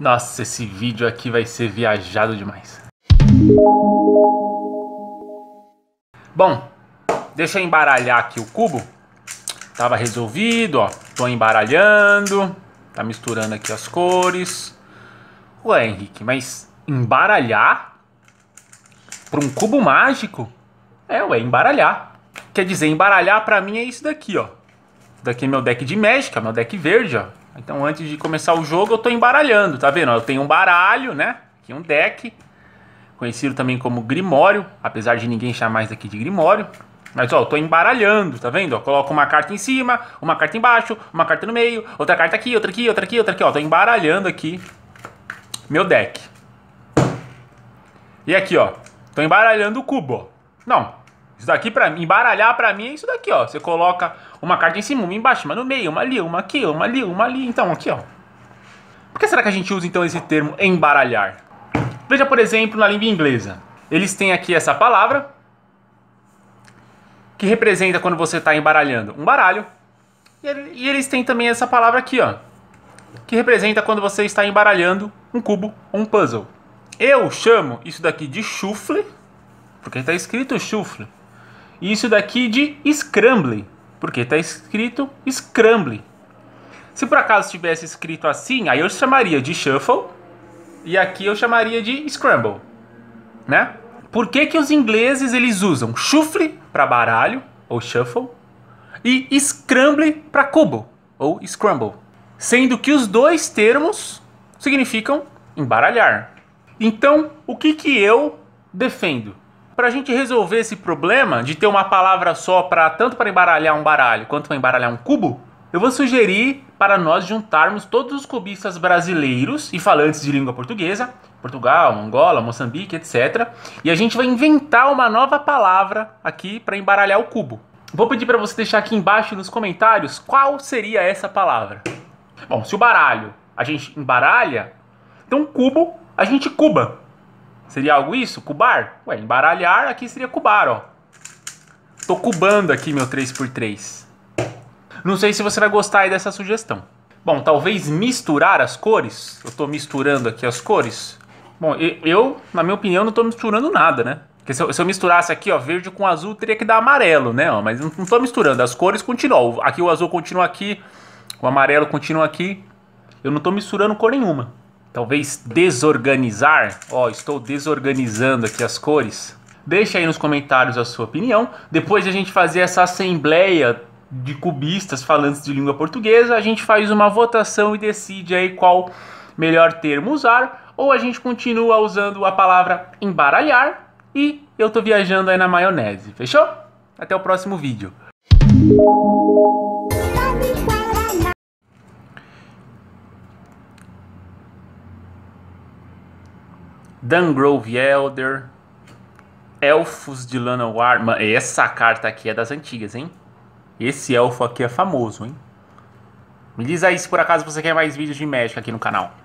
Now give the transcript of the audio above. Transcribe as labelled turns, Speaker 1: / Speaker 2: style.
Speaker 1: Nossa, esse vídeo aqui vai ser viajado demais. Bom, deixa eu embaralhar aqui o cubo. Tava resolvido, ó. Tô embaralhando, tá misturando aqui as cores. Ué, Henrique, mas embaralhar para um cubo mágico? É, ué, embaralhar. Quer dizer, embaralhar para mim é isso daqui, ó. Isso daqui é meu deck de Magic, é meu deck verde, ó. Então antes de começar o jogo eu estou embaralhando, tá vendo? Eu tenho um baralho, né? Aqui um deck, conhecido também como Grimório, apesar de ninguém chamar mais aqui de Grimório. Mas ó, eu tô embaralhando, tá vendo? coloco uma carta em cima, uma carta embaixo, uma carta no meio, outra carta aqui, outra aqui, outra aqui, outra aqui, ó. Tô embaralhando aqui meu deck. E aqui, ó, tô embaralhando o cubo, ó. Não, isso daqui para mim, embaralhar para mim é isso daqui, ó. Você coloca uma carta em cima, uma embaixo, uma no meio, uma ali, uma aqui, uma ali, uma ali. Então, aqui, ó. Por que será que a gente usa então esse termo embaralhar? Veja, por exemplo, na língua inglesa. Eles têm aqui essa palavra que representa quando você está embaralhando um baralho. E eles têm também essa palavra aqui, ó, que representa quando você está embaralhando um cubo ou um puzzle. Eu chamo isso daqui de chufle, porque está escrito chufle. E isso daqui de Scramble, porque está escrito Scramble. Se por acaso tivesse escrito assim, aí eu chamaria de Shuffle e aqui eu chamaria de Scramble, né? Por que, que os ingleses eles usam chufle para baralho ou shuffle e scramble para cubo ou scramble, sendo que os dois termos significam embaralhar. Então, o que que eu defendo? para a gente resolver esse problema de ter uma palavra só para tanto para embaralhar um baralho quanto para embaralhar um cubo, eu vou sugerir para nós juntarmos todos os cubistas brasileiros e falantes de língua portuguesa, Portugal, Angola, Moçambique, etc. E a gente vai inventar uma nova palavra aqui para embaralhar o cubo. Vou pedir para você deixar aqui embaixo nos comentários qual seria essa palavra. Bom, se o baralho a gente embaralha, então cubo a gente cuba. Seria algo isso? Cubar? Ué, embaralhar aqui seria cubar, ó. Tô cubando aqui meu 3x3. Não sei se você vai gostar aí dessa sugestão. Bom, talvez misturar as cores. Eu tô misturando aqui as cores. Bom, eu, na minha opinião, não tô misturando nada, né? Porque se eu, se eu misturasse aqui, ó, verde com azul, teria que dar amarelo, né? Ó, mas não, não tô misturando. As cores continuam. Aqui o azul continua aqui, o amarelo continua aqui. Eu não tô misturando cor nenhuma talvez desorganizar. Ó, estou desorganizando aqui as cores. Deixa aí nos comentários a sua opinião. Depois a gente fazer essa assembleia de cubistas falantes de língua portuguesa, a gente faz uma votação e decide aí qual melhor termo usar, ou a gente continua usando a palavra embaralhar e eu tô viajando aí na maionese. Fechou? Até o próximo vídeo. Dungrove Elder, Elfos de Lana Warma. Essa carta aqui é das antigas, hein? Esse elfo aqui é famoso, hein? Me diz aí se por acaso você quer mais vídeos de Magic aqui no canal.